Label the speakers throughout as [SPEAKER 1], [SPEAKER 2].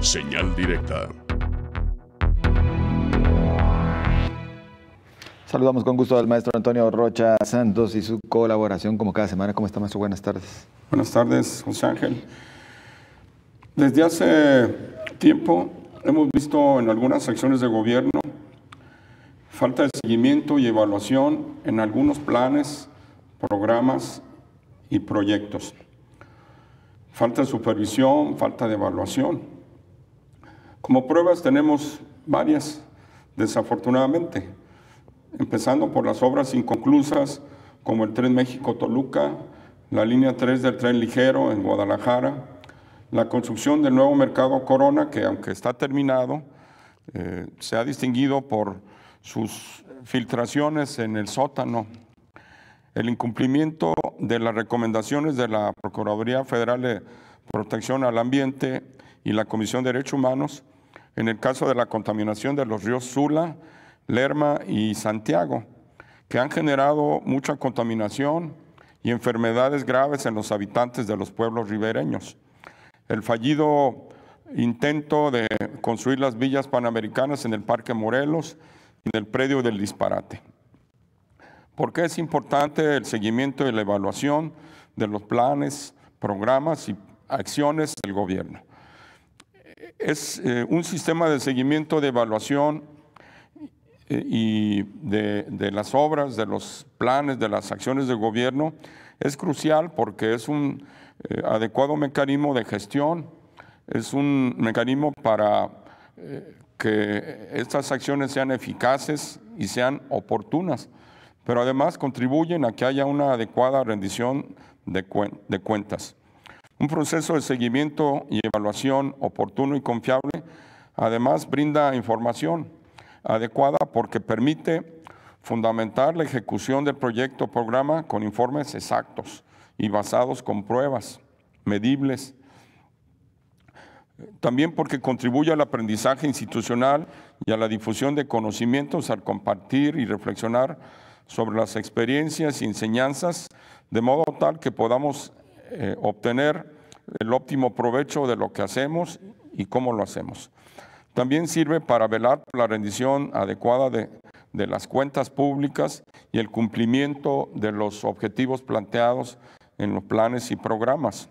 [SPEAKER 1] Señal directa. Saludamos con gusto al maestro Antonio Rocha Santos y su colaboración como cada semana. ¿Cómo está, maestro? Buenas tardes. Buenas tardes, José Ángel. Desde hace tiempo hemos visto en algunas acciones de gobierno falta de seguimiento y evaluación en algunos planes, programas y proyectos. Falta de supervisión, falta de evaluación. Como pruebas tenemos varias, desafortunadamente, empezando por las obras inconclusas como el Tren México-Toluca, la línea 3 del Tren Ligero en Guadalajara, la construcción del nuevo mercado Corona, que aunque está terminado, eh, se ha distinguido por sus filtraciones en el sótano, el incumplimiento de las recomendaciones de la Procuraduría Federal de Protección al Ambiente y la Comisión de Derechos Humanos en el caso de la contaminación de los ríos Sula, Lerma y Santiago, que han generado mucha contaminación y enfermedades graves en los habitantes de los pueblos ribereños. El fallido intento de construir las villas panamericanas en el Parque Morelos y en el predio del disparate. ¿Por qué es importante el seguimiento y la evaluación de los planes, programas y acciones del gobierno? es eh, un sistema de seguimiento, de evaluación eh, y de, las obras, de los planes, de las acciones del gobierno, es crucial porque es un eh, adecuado mecanismo de gestión, es un mecanismo para que estas acciones sean eficaces y sean oportunas, pero además contribuyen a que haya una adecuada rendición de cuentas. Un proceso de seguimiento y evaluación oportuno y confiable además brinda información adecuada porque permite fundamentar la ejecución del proyecto o programa con informes exactos y basados con pruebas medibles. También porque contribuye al aprendizaje institucional y a la difusión de conocimientos al compartir y reflexionar sobre las experiencias y enseñanzas, de modo tal que podamos eh, obtener el óptimo provecho de lo que hacemos y cómo lo hacemos. También sirve para velar la rendición adecuada de, las cuentas públicas y el cumplimiento de los objetivos planteados en los planes y programas.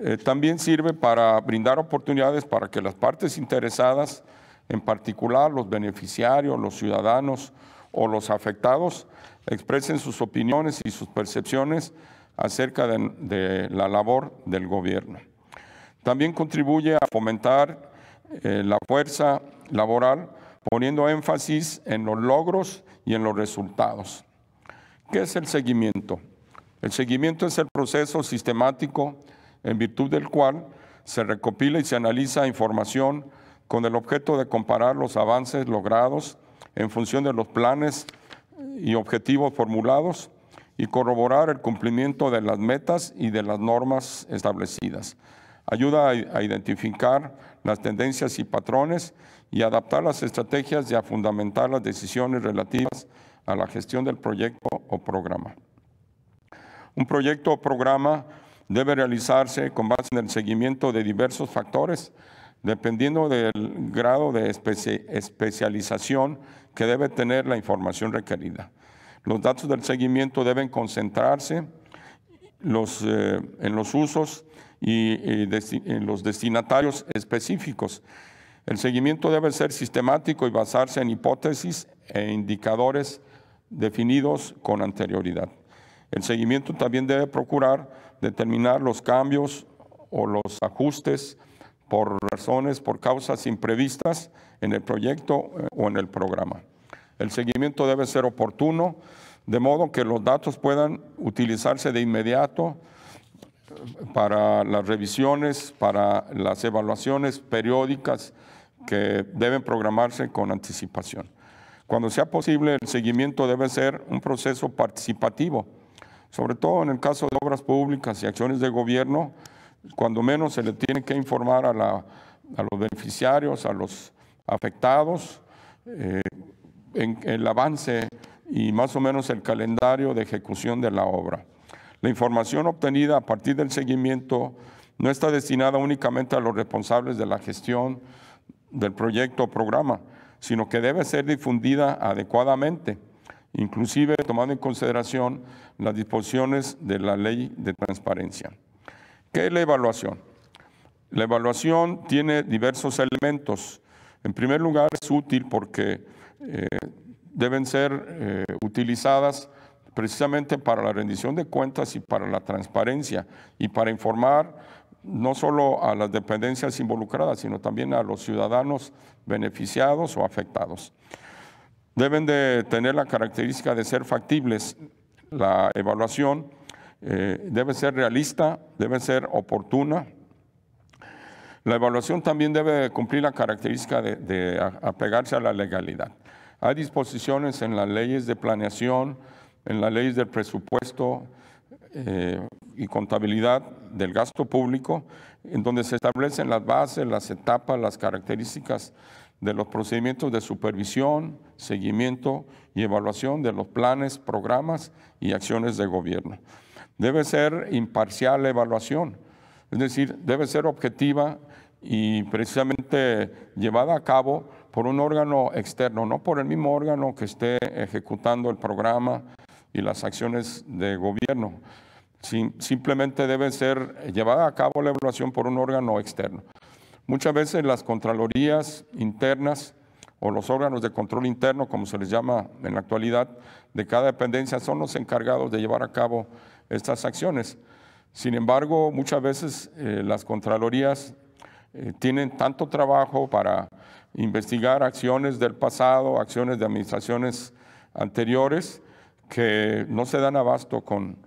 [SPEAKER 1] Eh, también sirve para brindar oportunidades para que las partes interesadas, en particular los beneficiarios, los ciudadanos o los afectados, expresen sus opiniones y sus percepciones acerca de, la labor del gobierno. También contribuye a fomentar eh, la fuerza laboral poniendo énfasis en los logros y en los resultados. ¿Qué es el seguimiento? El seguimiento es el proceso sistemático en virtud del cual se recopila y se analiza información con el objeto de comparar los avances logrados en función de los planes y objetivos formulados y corroborar el cumplimiento de las metas y de las normas establecidas. Ayuda a, identificar las tendencias y patrones y adaptar las estrategias y a fundamentar las decisiones relativas a la gestión del proyecto o programa. Un proyecto o programa debe realizarse con base en el seguimiento de diversos factores, dependiendo del grado de especialización que debe tener la información requerida. Los datos del seguimiento deben concentrarse eh, en los usos y en los destinatarios específicos. El seguimiento debe ser sistemático y basarse en hipótesis e indicadores definidos con anterioridad. El seguimiento también debe procurar determinar los cambios o los ajustes por razones, por causas imprevistas en el proyecto eh, o en el programa. El seguimiento debe ser oportuno, de modo que los datos puedan utilizarse de inmediato eh, para las revisiones, para las evaluaciones periódicas que deben programarse con anticipación. Cuando sea posible, el seguimiento debe ser un proceso participativo, sobre todo en el caso de obras públicas y acciones de gobierno, cuando menos se le tiene que informar a, los beneficiarios, a los afectados, eh, en el avance y más o menos el calendario de ejecución de la obra. La información obtenida a partir del seguimiento no está destinada únicamente a los responsables de la gestión del proyecto o programa, sino que debe ser difundida adecuadamente, inclusive tomando en consideración las disposiciones de la ley de transparencia. ¿Qué es la evaluación? La evaluación tiene diversos elementos. En primer lugar, es útil porque eh, deben ser eh, utilizadas precisamente para la rendición de cuentas y para la transparencia y para informar no solo a las dependencias involucradas, sino también a los ciudadanos beneficiados o afectados. Deben de tener la característica de ser factibles. La evaluación eh, debe ser realista, debe ser oportuna, la evaluación también debe cumplir la característica de, apegarse a la legalidad. Hay disposiciones en las leyes de planeación, en las leyes del presupuesto eh, y contabilidad del gasto público, en donde se establecen las bases, las etapas, las características de los procedimientos de supervisión, seguimiento y evaluación de los planes, programas y acciones de gobierno. Debe ser imparcial la evaluación, es decir, debe ser objetiva y precisamente llevada a cabo por un órgano externo, no por el mismo órgano que esté ejecutando el programa y las acciones de gobierno. simplemente debe ser llevada a cabo la evaluación por un órgano externo. Muchas veces las contralorías internas o los órganos de control interno, como se les llama en la actualidad, de cada dependencia son los encargados de llevar a cabo estas acciones. Sin embargo, muchas veces eh, las contralorías eh, tienen tanto trabajo para investigar acciones del pasado, acciones de administraciones anteriores, que no se dan abasto con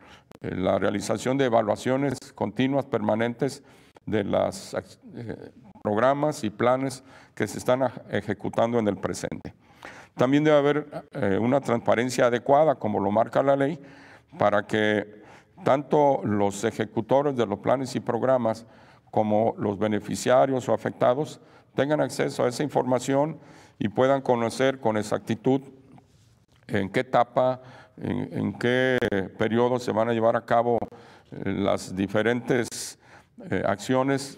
[SPEAKER 1] eh, la realización de evaluaciones continuas, permanentes de los eh, programas y planes que se están ejecutando en el presente. También debe haber una transparencia adecuada, como lo marca la ley, para que tanto los ejecutores de los planes y programas como los beneficiarios o afectados tengan acceso a esa información y puedan conocer con exactitud en qué etapa, en, qué periodo se van a llevar a cabo eh, las diferentes eh, acciones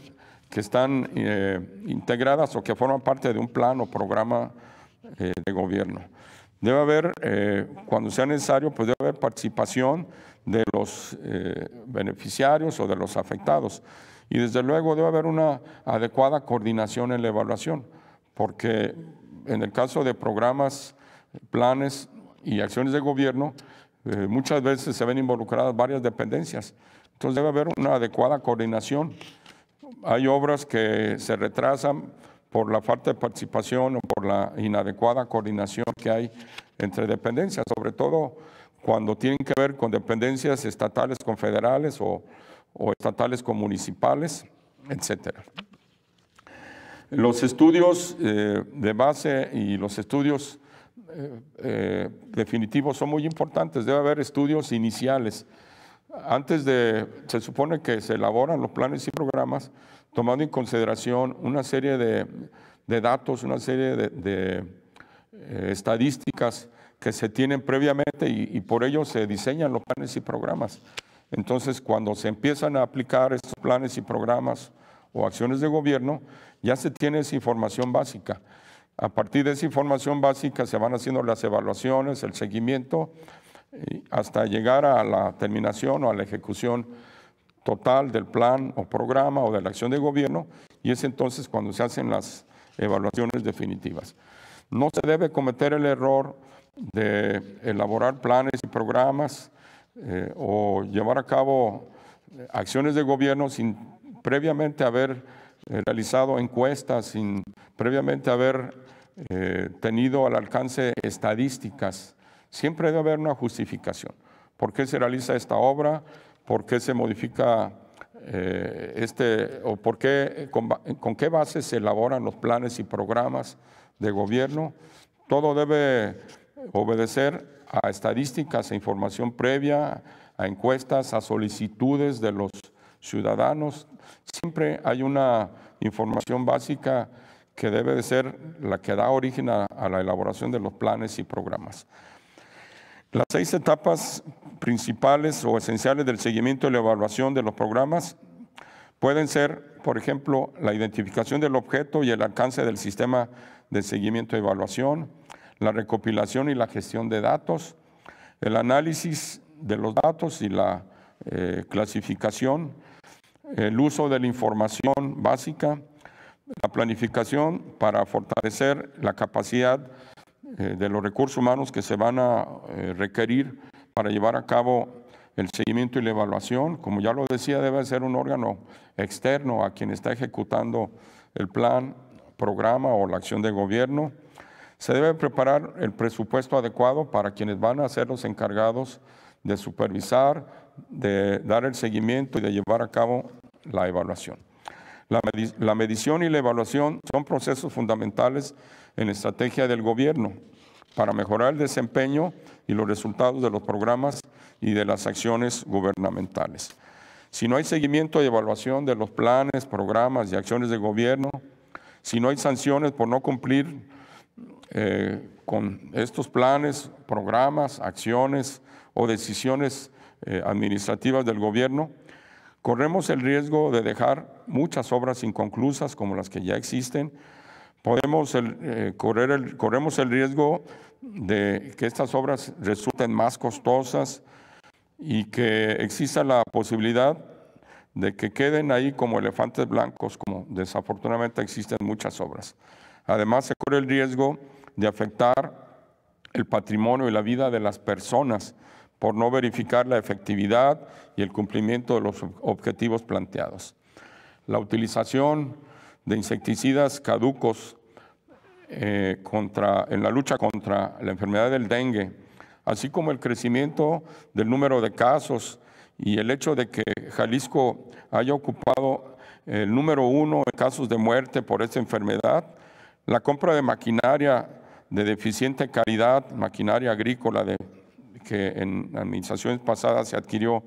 [SPEAKER 1] que están eh, integradas o que forman parte de un plan o programa de gobierno. Debe haber, cuando sea necesario, pues haber participación de los eh, beneficiarios o de los afectados. Y desde luego debe haber una adecuada coordinación en la evaluación, porque en el caso de programas, planes y acciones de gobierno, eh, muchas veces se ven involucradas varias dependencias. Entonces debe haber una adecuada coordinación. Hay obras que se retrasan por la falta de participación o por la inadecuada coordinación que hay entre dependencias, sobre todo cuando tienen que ver con dependencias estatales confederales o, estatales con municipales, etc. Los estudios eh, de base y los estudios eh, eh, definitivos son muy importantes. Debe haber estudios iniciales. Antes de, se supone que se elaboran los planes y programas tomando en consideración una serie de, datos, una serie de, estadísticas que se tienen previamente y, por ello se diseñan los planes y programas. Entonces, cuando se empiezan a aplicar estos planes y programas o acciones de gobierno, ya se tiene esa información básica. A partir de esa información básica se van haciendo las evaluaciones, el seguimiento, hasta llegar a la terminación o a la ejecución total del plan o programa o de la acción de gobierno, y es entonces cuando se hacen las evaluaciones definitivas. No se debe cometer el error de elaborar planes y programas eh, o llevar a cabo acciones de gobierno sin previamente haber eh, realizado encuestas, sin previamente haber eh, tenido al alcance estadísticas. Siempre debe haber una justificación. ¿Por qué se realiza esta obra? ¿Por qué se modifica este? ¿O por qué, con, con qué base se elaboran los planes y programas de gobierno? Todo debe obedecer a estadísticas, e información previa, a encuestas, a solicitudes de los ciudadanos. Siempre hay una información básica que debe de ser la que da origen a, a la elaboración de los planes y programas. Las seis etapas principales o esenciales del seguimiento y la evaluación de los programas pueden ser, por ejemplo, la identificación del objeto y el alcance del sistema de seguimiento y evaluación, la recopilación y la gestión de datos, el análisis de los datos y la eh, clasificación, el uso de la información básica, la planificación para fortalecer la capacidad eh, de los recursos humanos que se van a eh, requerir para llevar a cabo el seguimiento y la evaluación. Como ya lo decía, debe ser un órgano externo a quien está ejecutando el plan, programa o la acción de gobierno. Se debe preparar el presupuesto adecuado para quienes van a ser los encargados de supervisar, de dar el seguimiento y de llevar a cabo la evaluación. La, medición y la evaluación son procesos fundamentales en la estrategia del gobierno para mejorar el desempeño y los resultados de los programas y de las acciones gubernamentales. Si no hay seguimiento y evaluación de los planes, programas y acciones de gobierno, si no hay sanciones por no cumplir eh, con estos planes, programas, acciones o decisiones eh, administrativas del gobierno, corremos el riesgo de dejar muchas obras inconclusas como las que ya existen. Podemos eh, correr corremos el riesgo de que estas obras resulten más costosas y que exista la posibilidad de que queden ahí como elefantes blancos, como desafortunadamente existen muchas obras. Además, se corre el riesgo de afectar el patrimonio y la vida de las personas por no verificar la efectividad y el cumplimiento de los objetivos planteados. La utilización de insecticidas caducos eh, contra, en la lucha contra la enfermedad del dengue, así como el crecimiento del número de casos y el hecho de que Jalisco haya ocupado el número uno en casos de muerte por esta enfermedad, la compra de maquinaria de deficiente calidad, maquinaria agrícola que en administraciones pasadas se adquirió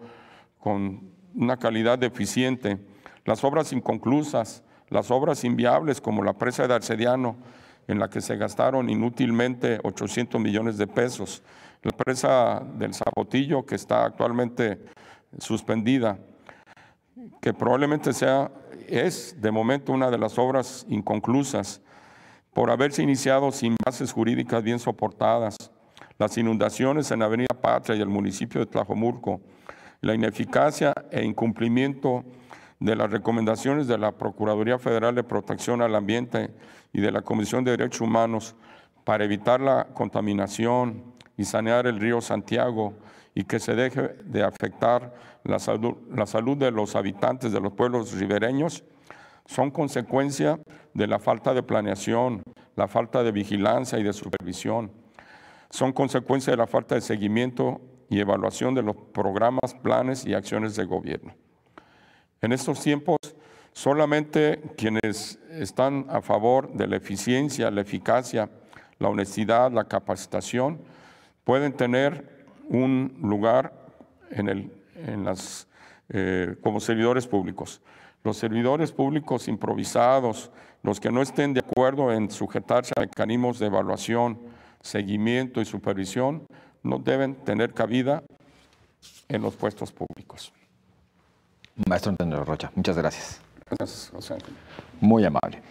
[SPEAKER 1] con una calidad deficiente, las obras inconclusas, las obras inviables como la presa de Arcediano, en la que se gastaron inútilmente 800 millones de pesos, la presa del Zapotillo, que está actualmente suspendida, que probablemente sea, es de momento una de las obras inconclusas, por haberse iniciado sin bases jurídicas bien soportadas, las inundaciones en Avenida Patria y el municipio de Tlajomurco, la ineficacia e incumplimiento de las recomendaciones de la Procuraduría Federal de Protección al Ambiente y de la Comisión de Derechos Humanos para evitar la contaminación y sanear el río Santiago y que se deje de afectar la salud, la salud de los habitantes de los pueblos ribereños, son consecuencia de la falta de planeación, la falta de vigilancia y de supervisión. Son consecuencia de la falta de seguimiento y evaluación de los programas, planes y acciones de gobierno. En estos tiempos, solamente quienes están a favor de la eficiencia, la eficacia, la honestidad, la capacitación, pueden tener un lugar en, las, eh, como servidores públicos los servidores públicos improvisados, los que no estén de acuerdo en sujetarse a mecanismos de evaluación, seguimiento y supervisión, no deben tener cabida en los puestos públicos. Maestro Antonio Rocha, muchas gracias. Muy amable.